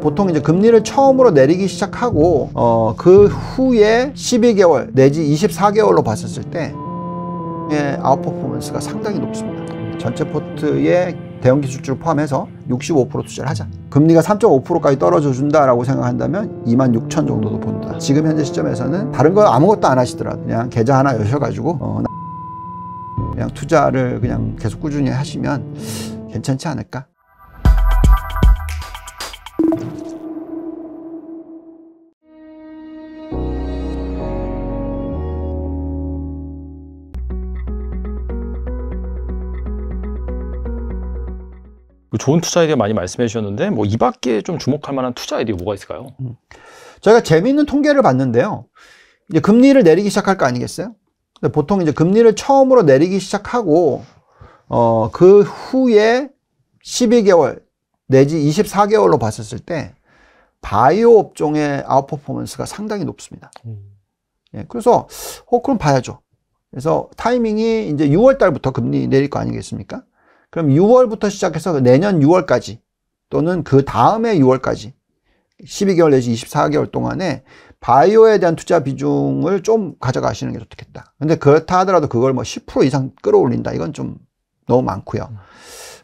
보통 이제 금리를 처음으로 내리기 시작하고 어, 그 후에 12개월 내지 24개월로 봤었을 때 예, 아웃퍼포먼스가 상당히 높습니다. 전체 포트에 대형 기술주를 포함해서 65% 투자를 하자. 금리가 3.5%까지 떨어져 준다라고 생각한다면 2만 6천 정도도 본다. 지금 현재 시점에서는 다른 거 아무것도 안 하시더라도 그냥 계좌 하나 여셔가지고 어, 그냥 투자를 그냥 계속 꾸준히 하시면 괜찮지 않을까? 그 좋은 투자 아이디어 많이 말씀해 주셨는데 뭐이 밖에 좀 주목할 만한 투자 아이디어 뭐가 있을까요? 음. 저희가 재미있는 통계를 봤는데요. 이제 금리를 내리기 시작할 거 아니겠어요? 보통 이제 금리를 처음으로 내리기 시작하고 어, 그 후에 12개월 내지 24개월로 봤었을 때 바이오 업종의 아웃퍼포먼스가 상당히 높습니다. 음. 예, 그래서 어 그럼 봐야죠. 그래서 타이밍이 이제 6월 달부터 금리 내릴 거 아니겠습니까? 그럼 6월부터 시작해서 내년 6월까지 또는 그 다음에 6월까지 12개월 내지 24개월 동안에 바이오에 대한 투자 비중을 좀 가져가시는 게 좋겠다. 근데 그렇다 하더라도 그걸 뭐 10% 이상 끌어올린다. 이건 좀 너무 많고요.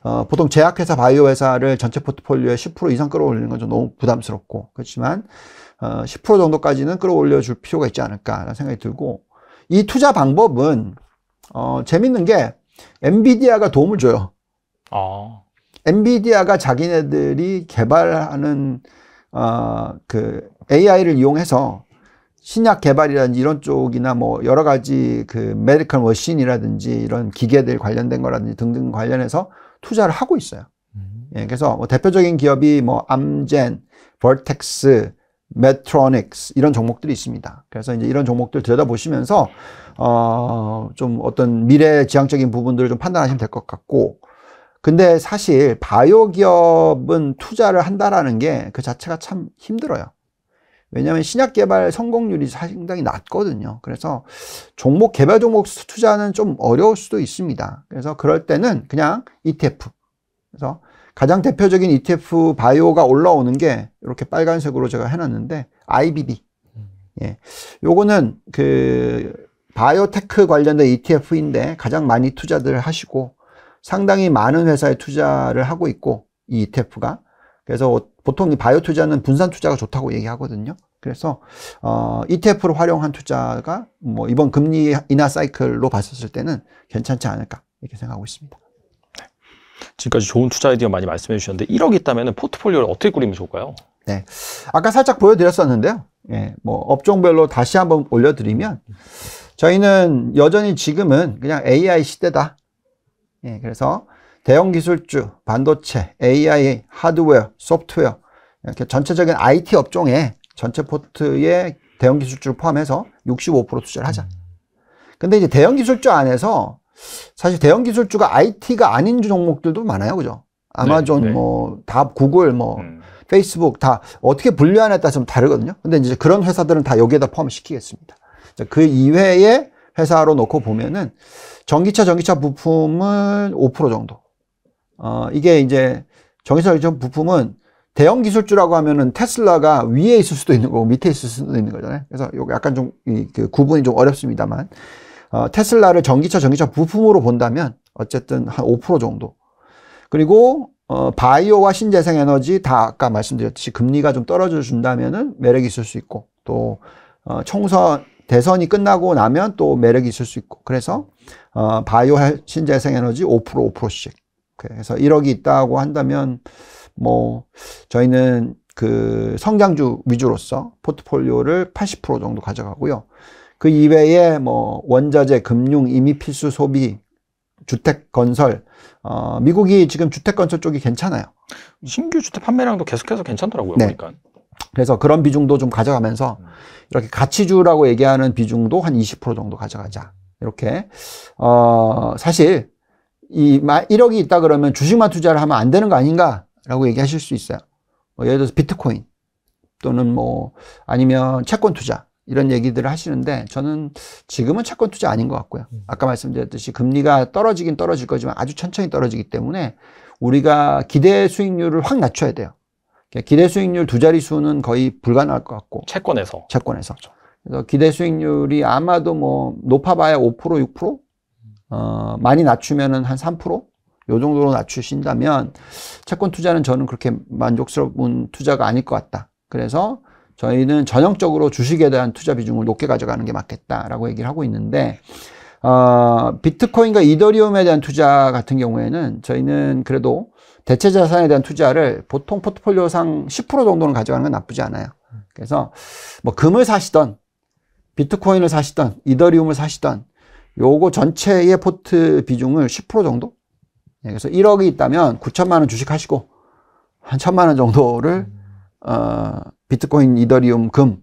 어, 보통 제약회사, 바이오 회사를 전체 포트폴리오에 10% 이상 끌어올리는 건 좀 너무 부담스럽고 그렇지만 어, 10% 정도까지는 끌어올려 줄 필요가 있지 않을까라는 생각이 들고 이 투자 방법은 어, 재밌는 게 엔비디아가 도움을 줘요. 어. 엔비디아가 자기네들이 개발하는 어, 그 AI를 이용해서 신약 개발이라든지 이런 쪽이나 뭐 여러 가지 그 메디컬 머신이라든지 이런 기계들 관련된 거라든지 등등 관련해서 투자를 하고 있어요. 음. 예, 그래서 뭐 대표적인 기업이 뭐 암젠, 벌텍스, 메트로닉스 이런 종목들이 있습니다. 그래서 이제 이런 종목들 들여다보시면서 어좀 어떤 미래 지향적인 부분들을 좀 판단하시면 될 것 같고 근데 사실 바이오 기업은 투자를 한다라는 게 그 자체가 참 힘들어요. 왜냐하면 신약 개발 성공률이 상당히 낮거든요. 그래서 종목 개발 종목 투자는 좀 어려울 수도 있습니다. 그래서 그럴 때는 그냥 ETF. 그래서 가장 대표적인 ETF 바이오가 올라오는 게 이렇게 빨간색으로 제가 해놨는데 IBB. 예, 요거는 그 바이오테크 관련된 ETF인데 가장 많이 투자들 하시고 상당히 많은 회사에 투자를 하고 있고 이 ETF가 그래서 보통 이 바이오 투자는 분산 투자가 좋다고 얘기하거든요. 그래서 어, ETF를 활용한 투자가 뭐 이번 금리 인하 사이클로 봤었을 때는 괜찮지 않을까 이렇게 생각하고 있습니다. 네. 지금까지 좋은 투자 아이디어 많이 말씀해 주셨는데 1억 있다면 포트폴리오를 어떻게 꾸리면 좋을까요? 네, 아까 살짝 보여드렸었는데요. 예, 뭐 업종별로 다시 한번 올려드리면 저희는 여전히 지금은 그냥 AI 시대다 예, 그래서 대형 기술주, 반도체, AI, 하드웨어, 소프트웨어 이렇게 전체적인 IT 업종에 전체 포트에 대형 기술주를 포함해서 65% 투자를 하자. 근데 이제 대형 기술주 안에서 사실 대형 기술주가 IT가 아닌 종목들도 많아요. 그죠? 아마존 네, 네. 뭐다 구글 뭐 음. 페이스북 다 어떻게 분류하냐에 따라 좀 다르거든요. 근데 이제 그런 회사들은 다 여기에다 포함시키겠습니다. 그 이외에 회사로 놓고 보면은 전기차 전기차 부품은 5% 정도. 어, 이게 이제 전기차 전기차 부품은 대형 기술주라고 하면은 테슬라가 위에 있을 수도 있는 거고 밑에 있을 수도 있는 거잖아요. 그래서 요거 약간 좀 이 그 구분이 좀 어렵습니다만 어, 테슬라를 전기차 전기차 부품으로 본다면 어쨌든 한 5% 정도. 그리고 어, 바이오와 신재생 에너지 다 아까 말씀드렸듯이 금리가 좀 떨어져 준다면은 매력이 있을 수 있고 또 어, 총선 대선이 끝나고 나면 또 매력이 있을 수 있고 그래서 어, 바이오 신재생 에너지 5% 5%씩 그래서 1억이 있다고 한다면 뭐 저희는 그 성장주 위주로서 포트폴리오를 80% 정도 가져가고요. 그 이외에 뭐 원자재, 금융, 이미 필수 소비, 주택 건설, 어, 미국이 지금 주택 건설 쪽이 괜찮아요. 신규 주택 판매량도 계속해서 괜찮더라고요. 네. 보니까. 그래서 그런 비중도 좀 가져가면서 음. 이렇게 가치주라고 얘기하는 비중도 한 20% 정도 가져가자. 이렇게 어 사실 이 1억이 있다 그러면 주식만 투자를 하면 안 되는 거 아닌가라고 얘기하실 수 있어요. 뭐 예를 들어서 비트코인 또는 뭐 아니면 채권 투자 이런 얘기들을 하시는데 저는 지금은 채권 투자 아닌 것 같고요. 음. 아까 말씀드렸듯이 금리가 떨어지긴 떨어질 거지만 아주 천천히 떨어지기 때문에 우리가 기대 수익률을 확 낮춰야 돼요. 그러니까 기대 수익률 두자릿 수는 거의 불가능할 것 같고 채권에서 채권에서 그렇죠. 그래서 기대 수익률이 아마도 뭐 높아봐야 5% 6% 어, 많이 낮추면은 한 3%? 요 정도로 낮추신다면 채권 투자는 저는 그렇게 만족스러운 투자가 아닐 것 같다. 그래서 저희는 전형적으로 주식에 대한 투자 비중을 높게 가져가는 게 맞겠다라고 얘기를 하고 있는데 어, 비트코인과 이더리움에 대한 투자 같은 경우에는 저희는 그래도 대체 자산에 대한 투자를 보통 포트폴리오상 10% 정도는 가져가는 건 나쁘지 않아요. 그래서 뭐 금을 사시던 비트코인을 사시던 이더리움을 사시던 요거 전체의 포트 비중을 10% 정도? 예, 그래서 1억이 있다면 9천만 원 주식 하시고 한 천만 원 정도를 어, 비트코인, 이더리움, 금,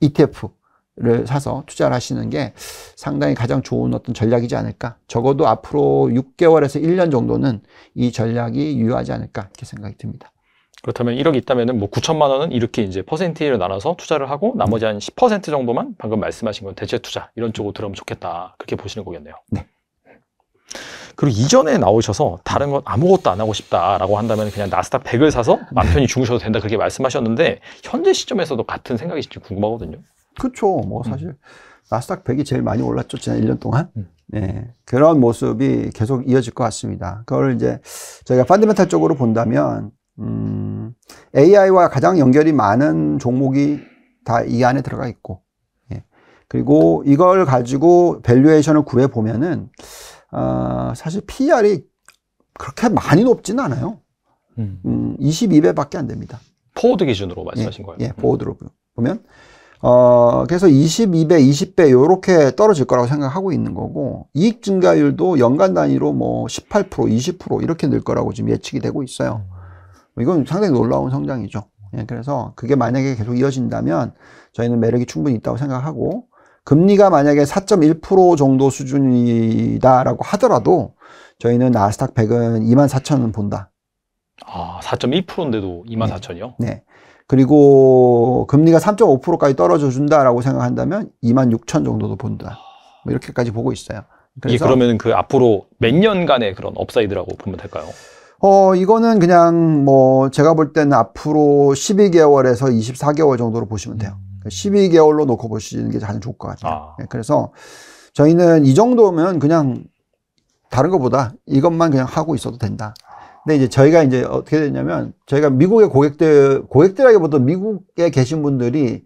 ETF 를 사서 투자를 하시는 게 상당히 가장 좋은 어떤 전략이지 않을까. 적어도 앞으로 6개월에서 1년 정도는 이 전략이 유효하지 않을까 이렇게 생각이 듭니다. 그렇다면 1억 있다면뭐 9천만 원은 이렇게 이제 퍼센티를 나눠서 투자를 하고 나머지 한 10% 정도만 방금 말씀하신 건 대체 투자 이런 쪽으로 들어오면 좋겠다. 그렇게 보시는 거겠네요. 네. 그리고 이전에 나오셔서 다른 건 아무것도 안 하고 싶다라고 한다면 그냥 나스닥 100을 사서 맘 편히 죽으셔도 된다 그렇게 말씀하셨는데 현재 시점에서도 같은 생각이신지 궁금하거든요. 그렇죠. 뭐 음. 사실 나스닥 100이 제일 많이 올랐죠. 지난 1년 동안. 음. 네. 그런 모습이 계속 이어질 것 같습니다. 그걸 이제 저희가 펀드멘탈 쪽으로 본다면 음, AI와 가장 연결이 많은 종목이 다 이 안에 들어가 있고, 예. 그리고 이걸 가지고 밸류에이션을 구해 보면은 어, 사실 PR이 그렇게 많이 높지는 않아요. 음, 22배밖에 음, 안 됩니다. 포워드 기준으로 말씀하신 예, 거예요? 예, 포워드로 보면 어, 그래서 22배, 20배 요렇게 떨어질 거라고 생각하고 있는 거고 이익 증가율도 연간 단위로 뭐 18%, 20% 이렇게 늘 거라고 지금 예측이 되고 있어요. 이건 상당히 놀라운 성장이죠. 예, 그래서 그게 만약에 계속 이어진다면 저희는 매력이 충분히 있다고 생각하고 금리가 만약에 4.1% 정도 수준이다라고 하더라도 저희는 나스닥 100은 24,000원 본다. 아, 4.1%인데도 24,000이요? 네. 네. 그리고 금리가 3.5%까지 떨어져 준다라고 생각한다면 2만 6천 정도도 본다. 뭐 이렇게까지 보고 있어요. 그래서 예, 그러면 그 앞으로 몇 년간의 그런 업사이드라고 보면 될까요? 어, 이거는 그냥 뭐 제가 볼 때는 앞으로 12개월에서 24개월 정도로 보시면 돼요. 12개월로 음. 그러니까 놓고 보시는 게 가장 좋을 것 같아요. 아. 예, 그래서 저희는 이 정도면 그냥 다른 것보다 이것만 그냥 하고 있어도 된다. 근데 이제 저희가 이제 어떻게 됐냐면 저희가 미국의 고객들 고객들에게보다 미국에 계신 분들이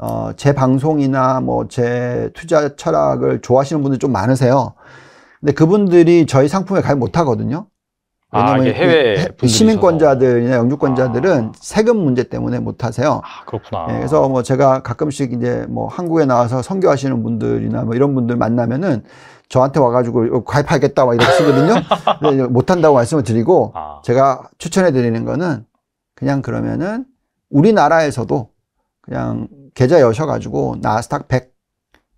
어, 제 방송이나 뭐 제 투자 철학을 좋아하시는 분들 좀 많으세요. 근데 그분들이 저희 상품에 가입 못 하거든요. 아, 왜냐면 아, 해외 시민권자들이나 영주권자들은 아. 세금 문제 때문에 못 하세요. 아, 그렇구나. 예, 그래서 뭐 제가 가끔씩 이제 뭐 한국에 나와서 선교하시는 분들이나 뭐 이런 분들 만나면은 저한테 와가지고 가입하겠다 막 이렇게 쓰거든요. 못한다고 말씀을 드리고 아. 제가 추천해 드리는 거는 그냥 그러면은 우리나라에서도 그냥 계좌 여셔가지고 나스닥 100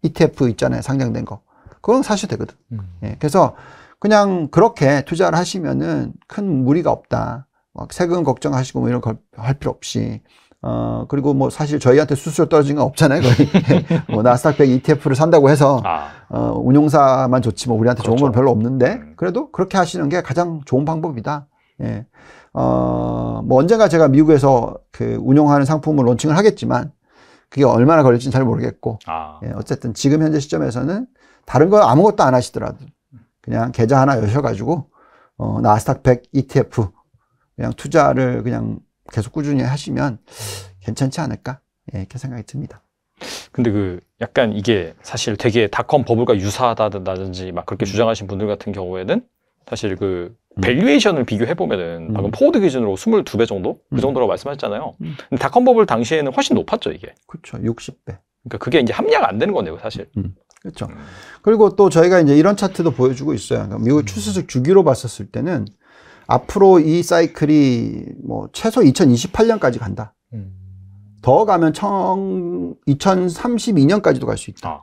ETF 있잖아요. 상장된 거. 그건 사실 되거든. 음. 예, 그래서 그냥 그렇게 투자를 하시면은 큰 무리가 없다. 막 세금 걱정하시고 뭐 이런 걸 할 필요 없이 어, 그리고 뭐 사실 저희한테 수수료 떨어진 건 없잖아요. 거의. 뭐 나스닥 100 ETF를 산다고 해서, 아. 어, 운용사만 좋지 뭐 우리한테 그렇죠. 좋은 건 별로 없는데, 음. 그래도 그렇게 하시는 게 가장 좋은 방법이다. 예. 어, 뭐 언젠가 제가 미국에서 그 운용하는 상품을 론칭을 하겠지만, 그게 얼마나 걸릴지는 잘 모르겠고, 아. 예, 어쨌든 지금 현재 시점에서는 다른 거 아무것도 안 하시더라도, 그냥 계좌 하나 여셔가지고, 어, 나스닥 100 ETF, 그냥 투자를 그냥 계속 꾸준히 하시면 괜찮지 않을까 예, 이렇게 생각이 듭니다. 근데 그 약간 이게 사실 되게 닷컴 버블과 유사하다든지 막 그렇게 음. 주장하신 분들 같은 경우에는 사실 그 음. 밸류에이션을 음. 비교해 보면은 방금 포워드 기준으로 22배 정도 그정도로고 음. 말씀하셨잖아요. 음. 근데 닷컴 버블 당시에는 훨씬 높았죠 이게. 그렇죠, 60배. 그러니까 그게 이제 합리화가 안 되는 거네요 사실. 그렇죠. 그리고 또 저희가 이제 이런 차트도 보여주고 있어요. 그러니까 미국 추수적 주기로 봤었을 때는 앞으로 이 사이클이 뭐 최소 2028년까지 간다. 더 가면 청 2032년까지도 갈 수 있다. 아.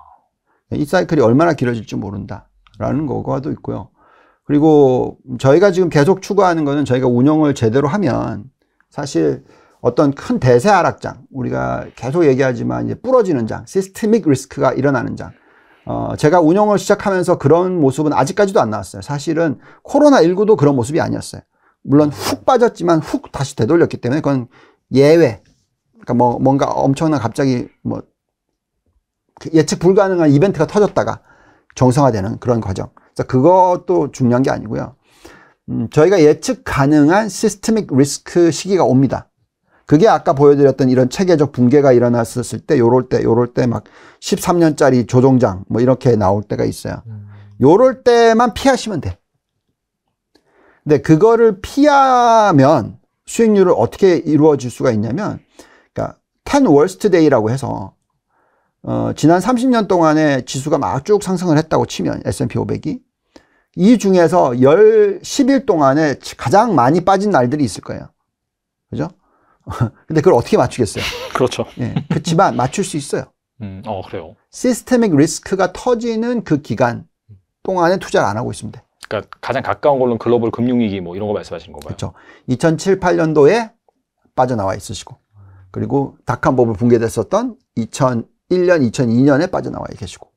이 사이클이 얼마나 길어질지 모른다라는 거가도 있고요. 그리고 저희가 지금 계속 추구하는 거는 저희가 운영을 제대로 하면 사실 어떤 큰 대세 하락장 우리가 계속 얘기하지만 이제 부러지는 장, 시스템믹 리스크가 일어나는 장 어, 제가 운영을 시작하면서 그런 모습은 아직까지도 안 나왔어요. 사실은 코로나19도 그런 모습이 아니었어요. 물론 훅 빠졌지만 훅 다시 되돌렸기 때문에 그건 예외. 그러니까 뭐, 뭔가 엄청난 갑자기 뭐, 그 예측 불가능한 이벤트가 터졌다가 정상화되는 그런 과정. 그래서 그것도 중요한 게 아니고요. 음, 저희가 예측 가능한 시스템믹 리스크 시기가 옵니다. 그게 아까 보여드렸던 이런 체계적 붕괴가 일어났었을 때 요럴 때 요럴 때 막 13년짜리 조종장 뭐 이렇게 나올 때가 있어요. 음. 요럴 때만 피하시면 돼. 근데 그거를 피하면 수익률을 어떻게 이루어질 수가 있냐면 그러니까 10 월스트 데이라고 해서 어, 지난 30년 동안에 지수가 막 쭉 상승을 했다고 치면 S&P 500이 이 중에서 10, 10일 동안에 가장 많이 빠진 날들이 있을 거예요. 그죠? 근데 그걸 어떻게 맞추겠어요? 그렇죠. 예, 그렇지만 맞출 수 있어요. 음, 어, 그래요. 시스템의 리스크가 터지는 그 기간 동안에 투자를 안 하고 있습니다 그러니까 가장 가까운 걸로는 글로벌 금융위기 뭐 이런 거 말씀하시는 건가요? 그렇죠. 2007, 8년도에 빠져나와 있으시고 그리고 닷컴 버을 붕괴됐었던 2001년, 2002년에 빠져나와 계시고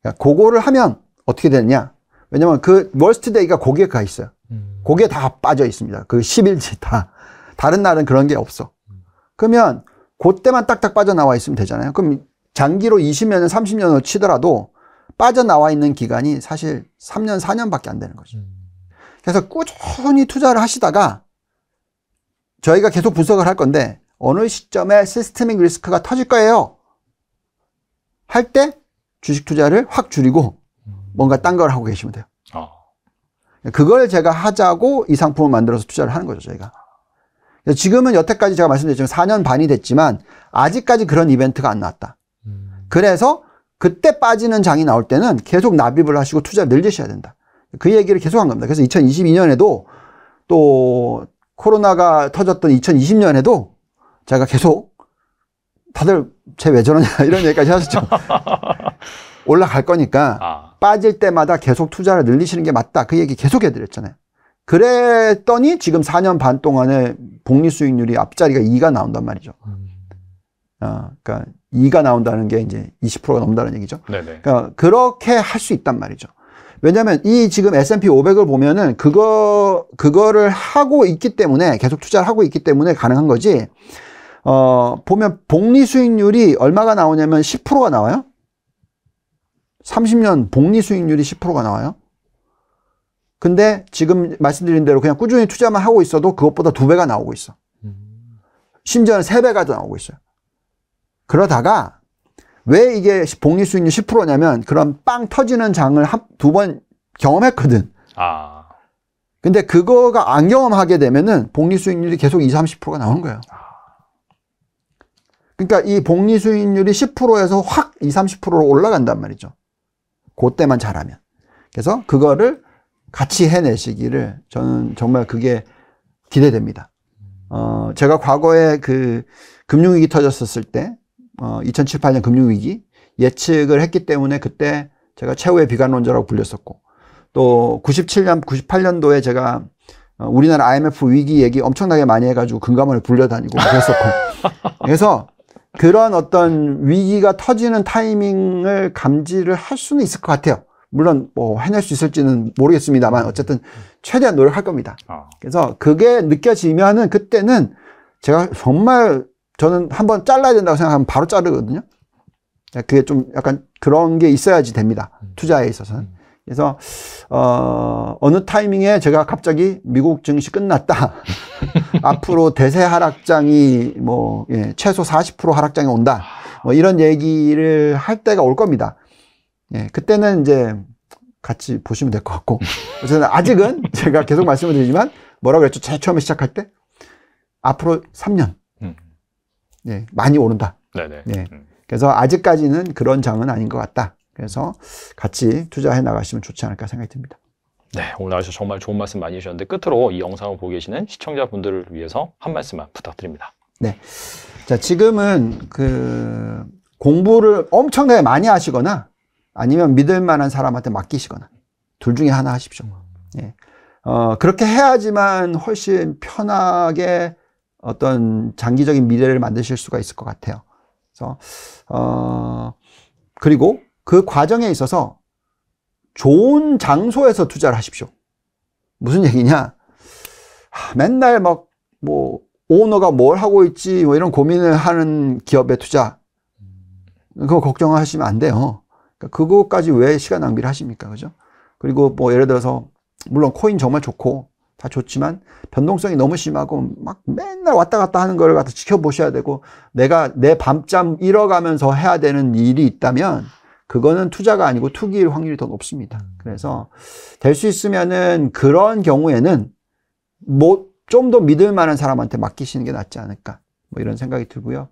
그러니까 그거를 하면 어떻게 되느냐 왜냐면 그 월스트데이가 거기에 가 있어요. 음. 거기에 다 빠져 있습니다. 그 10일치 다. 다른 날은 그런 게 없어. 그러면 그때만 딱딱 빠져나와 있으면 되잖아요. 그럼 장기로 20년, 30년을 치더라도 빠져나와 있는 기간이 사실 3년, 4년밖에 안 되는 거죠. 음. 그래서 꾸준히 투자를 하시다가 저희가 계속 분석을 할 건데 어느 시점에 시스템믹 리스크가 터질 거예요. 할 때 주식 투자를 확 줄이고 음. 뭔가 딴 걸 하고 계시면 돼요. 아. 그걸 제가 하자고 이 상품을 만들어서 투자를 하는 거죠, 저희가. 지금은 여태까지 제가 말씀드렸지만 4년 반이 됐지만 아직까지 그런 이벤트가 안 나왔다. 음. 그래서 그때 빠지는 장이 나올 때는 계속 납입을 하시고 투자를 늘리셔야 된다. 그 얘기를 계속 한 겁니다. 그래서 2022년에도 또 코로나가 터졌던 2020년에도 제가 계속 다들 쟤 왜 저러냐 이런 얘기까지 하셨죠. 올라갈 거니까 아. 빠질 때마다 계속 투자를 늘리시는 게 맞다. 그 얘기 계속 해드렸잖아요. 그랬더니 지금 4년 반 동안에 복리 수익률이 앞자리가 2가 나온단 말이죠. 아, 그러니까 2가 나온다는 게 이제 20%가 넘다는 는 얘기죠. 그러니까 그렇게 할 수 있단 말이죠. 왜냐하면 이 지금 S&P 500을 보면은 그거 그거를 하고 있기 때문에 계속 투자를 하고 있기 때문에 가능한 거지. 어 보면 복리 수익률이 얼마가 나오냐면 10%가 나와요. 30년 복리 수익률이 10%가 나와요. 근데 지금 말씀드린 대로 그냥 꾸준히 투자만 하고 있어도 그것보다 두 배가 나오고 있어. 심지어는 세 배가 더 나오고 있어요. 그러다가 왜 이게 복리 수익률 10%냐면 그런 빵 터지는 장을 두 번 경험했거든. 아. 근데 그거가 안 경험하게 되면은 복리 수익률이 계속 20, 30%가 나오는 거예요. 아. 그러니까 이 복리 수익률이 10%에서 확 20, 30%로 올라간단 말이죠. 그때만 잘하면. 그래서 그거를 같이 해내시기를 저는 정말 그게 기대됩니다. 어, 제가 과거에 그 금융위기 터졌었을 때, 어, 2007, 8년 금융위기 예측을 했기 때문에 그때 제가 최후의 비관론자라고 불렸었고, 또 97년, 98년도에 제가 어, 우리나라 IMF 위기 얘기 엄청나게 많이 해가지고 금감원에 불려다니고 그랬었고. 그래서 그런 어떤 위기가 터지는 타이밍을 감지를 할 수는 있을 것 같아요. 물론 뭐 해낼 수 있을지는 모르겠습니다만 어쨌든 최대한 노력할 겁니다. 아. 그래서 그게 느껴지면은 그때는 제가 정말 저는 한번 잘라야 된다고 생각하면 바로 자르거든요. 그게 좀 약간 그런 게 있어야지 됩니다. 음. 투자에 있어서는. 음. 그래서 어, 어느 타이밍에 제가 갑자기 미국 증시 끝났다. 앞으로 대세 하락장이 뭐 예, 최소 40% 하락장이 온다. 뭐 이런 얘기를 할 때가 올 겁니다. 예, 그때는 이제 같이 보시면 될 것 같고. 저는 아직은 제가 계속 말씀을 드리지만 뭐라고 그랬죠? 제일 처음에 시작할 때 앞으로 3년. 음. 예, 많이 오른다. 네네. 예. 음. 그래서 아직까지는 그런 장은 아닌 것 같다. 그래서 같이 투자해 나가시면 좋지 않을까 생각이 듭니다. 네, 오늘 아주 정말 좋은 말씀 많이 주셨는데 끝으로 이 영상을 보고 계시는 시청자분들을 위해서 한 말씀만 부탁드립니다. 네. 자, 지금은 그 공부를 엄청나게 많이 하시거나 아니면 믿을 만한 사람한테 맡기시거나 둘 중에 하나 하십시오. 예. 어, 그렇게 해야지만 훨씬 편하게 어떤 장기적인 미래를 만드실 수가 있을 것 같아요. 그래서 어, 그리고 그 과정에 있어서 좋은 장소에서 투자를 하십시오. 무슨 얘기냐? 하, 맨날 막 뭐 오너가 뭘 하고 있지 뭐 이런 고민을 하는 기업에 투자 그거 걱정하시면 안 돼요. 그러까거까지왜 시간 낭비를 하십니까? 그죠? 그리고 뭐 예를 들어서 물론 코인 정말 좋고 다 좋지만 변동성이 너무 심하고 막 맨날 왔다 갔다 하는 거를 갖다 지켜보셔야 되고 내가 내 밤잠 잃어가면서 해야 되는 일이 있다면 그거는 투자가 아니고 투기일 확률이 더 높습니다. 음. 그래서 될 수 있으면은 그런 경우에는 뭐 좀 더 믿을 만한 사람한테 맡기시는 게 낫지 않을까 뭐 이런 생각이 들고요.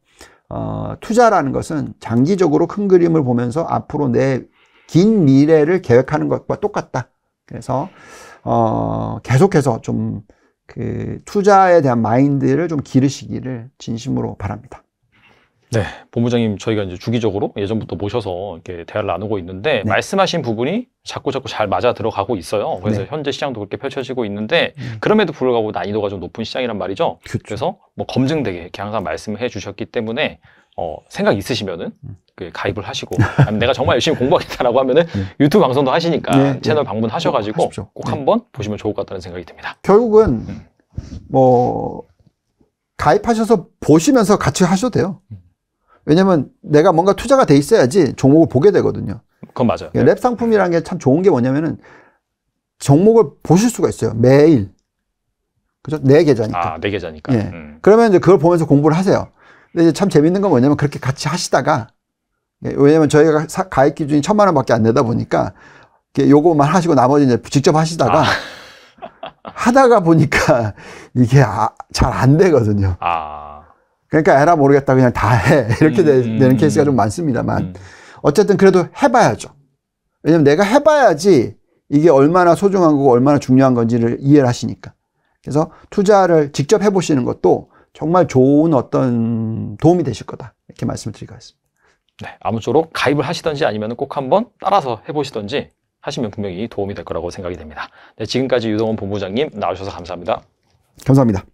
어, 투자라는 것은 장기적으로 큰 그림을 보면서 앞으로 내 긴 미래를 계획하는 것과 똑같다. 그래서 어, 계속해서 좀그 투자에 대한 마인드를 좀 기르시기를 진심으로 바랍니다. 네, 본부장님 저희가 이제 주기적으로 예전부터 모셔서 이렇게 대화를 나누고 있는데 네. 말씀하신 부분이 자꾸 자꾸 잘 맞아 들어가고 있어요. 그래서 네. 현재 시장도 그렇게 펼쳐지고 있는데 음. 그럼에도 불구하고 난이도가 좀 높은 시장이란 말이죠. 그렇 그래서뭐 검증되게 이렇게 항상 말씀을 해주셨기 때문에 어, 생각 있으시면은 음. 그 가입을 하시고 아니면 내가 정말 열심히 공부하겠다라고 하면은 음. 유튜브 방송도 하시니까 네, 네. 채널 방문하셔가지고 하꼭 한번 보시면 좋을 것 같다는 생각이 듭니다. 결국은 음. 뭐 가입하셔서 보시면서 같이 하셔도 돼요. 음. 왜냐면 내가 뭔가 투자가 돼 있어야지 종목을 보게 되거든요. 그건 맞아요. 그러니까 랩 상품이라는 게 참 좋은 게 뭐냐면은 종목을 보실 수가 있어요. 매일. 그죠? 내 네 계좌니까. 아, 내 네 계좌니까. 예. 음. 그러면 이제 그걸 보면서 공부를 하세요. 근데 이제 참 재밌는 건 뭐냐면 그렇게 같이 하시다가 예, 왜냐면 저희가 사, 가입 기준이 천만 원밖에 안 되다 보니까 요거만 하시고 나머지 이제 직접 하시다가 아. 하다가 보니까 이게 아, 잘안 되거든요. 아. 그러니까 에라 모르겠다 그냥 다 해. 이렇게 음, 되, 음, 는 음. 케이스가 좀 많습니다만. 음. 어쨌든 그래도 해봐야죠. 왜냐면 내가 해봐야지 이게 얼마나 소중한 거고 얼마나 중요한 건지를 이해를 하시니까. 그래서 투자를 직접 해보시는 것도 정말 좋은 어떤 도움이 되실 거다. 이렇게 말씀을 드리고있습니다 네, 아무쪼록 가입을 하시던지 아니면 꼭 한번 따라서 해보시던지 하시면 분명히 도움이 될 거라고 생각이 됩니다. 네, 지금까지 유동원 본부장님 나오셔서 감사합니다. 감사합니다.